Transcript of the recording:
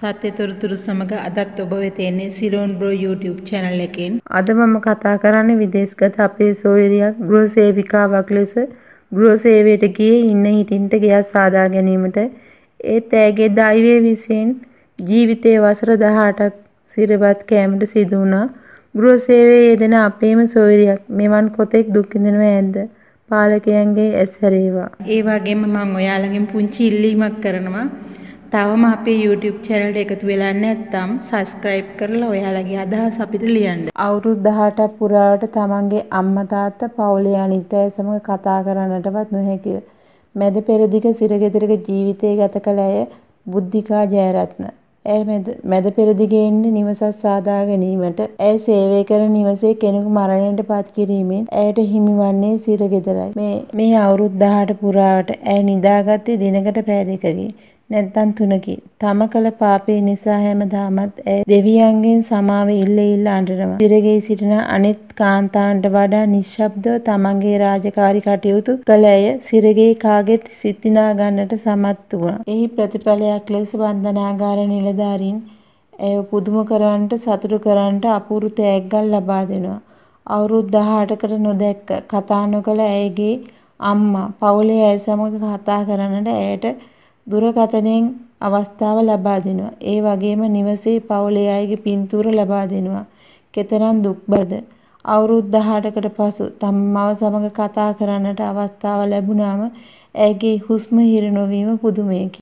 සත්‍ය තොරතුරු සමඟ අදත් ඔබ වෙත එන්නේ සිලෝන් බ්‍රෝ YouTube channel එකෙන්. අද මම කතා කරන්නේ විදේශගත අපේ සොයුරියක් ගෘහ සේවිකාවක් ලෙස ගෘහ සේවයට ගියේ ඉන්න හිටින්ට ගෙයක් සාදා ගැනීමට ඒත් ඇගේ දෛවයේ විසින් ජීවිතයේ වසර 18ක් සිරවත් කෑමට සිදු වුණා. ගෘහ සේවයේ යෙදෙන අපේම සොයුරියක් මෙවන් කොතෙක් දුක් විඳිනවා ඇද්ද? පාලකයන්ගේ ඇස් හැරේවා. ඒ වගේම මම ඔයාලගෙන් පුංචි ඉල්ලීමක් කරනවා. තවම අපේ YouTube channel එකතු වෙලා නැත්නම් subscribe කරලා ඔයාලගේ අදහස් අපිට ලියන්න. අවුරුදු 18ක් පුරාවට තමන්ගේ අම්මා තාත්තා පවුලේ අනිත් අය සමග කතා කරන්නටවත් නොහැකිය. මැද පෙරදිග සිරගෙදරක ජීවිතය ගත කළ අය බුද්ධිකා ජයරත්න. ඇය මැද පෙරදිගේ ඉන්නේ නිවසක් සාදා ගැනීමට ඇය සේවය කරන නිවසේ කෙනෙකු මරණයට පත් කිරීමෙන් ඇයට හිමිවන්නේ සිරගෙදරයි. මේ මේ අවුරුදු 18 පුරාවට ඇය නිදාගත්තේ දිනකට පැය දෙකකින්. නැත්තම් තුනකින්. තම කළ පාපේ නිසා හැමදාමත් ඇය දෙවියන්ගෙන් සමාව ඉල්ල ඉල්ල අඬනවා. දිරගෙයි සිටින අනෙත් කාන්තාන්ට වඩා නිශ්ශබ්දව තමන්ගේ රාජකාරී කටයුතු කළ ඇය සිරගෙයි කාගෙත් සිතිනා ගන්නට සමත් වුණා. එහි ප්‍රතිඵලයක් ලෙස බන්ධනාගාර නිලධාරීන් ඇය පුදුම කරවන්නට සතුටු කරන්නට අපූර්ව තෑග්ගක් ලබා දෙනවා. අවුරුදු 18කට නොදැක්ක කතා නොකළ ඇයගේ අම්මා පවුලේ ඇය සමග කතා කරන්නට ඇයට දුරකථනයෙන් අවස්ථාව ලබා දෙනවා. ඒ වගේම නිවසේ පවුලේ අයගේ පින්තූර ලබා දෙනවා. කෙතරම් දුක්බද අවුරුදු 18කට පසු තමව සමග කතා කරන්නට අවස්ථාව ලැබුණාම ඇයගේ හුස්ම හිර නොවීම පුදුමයකි.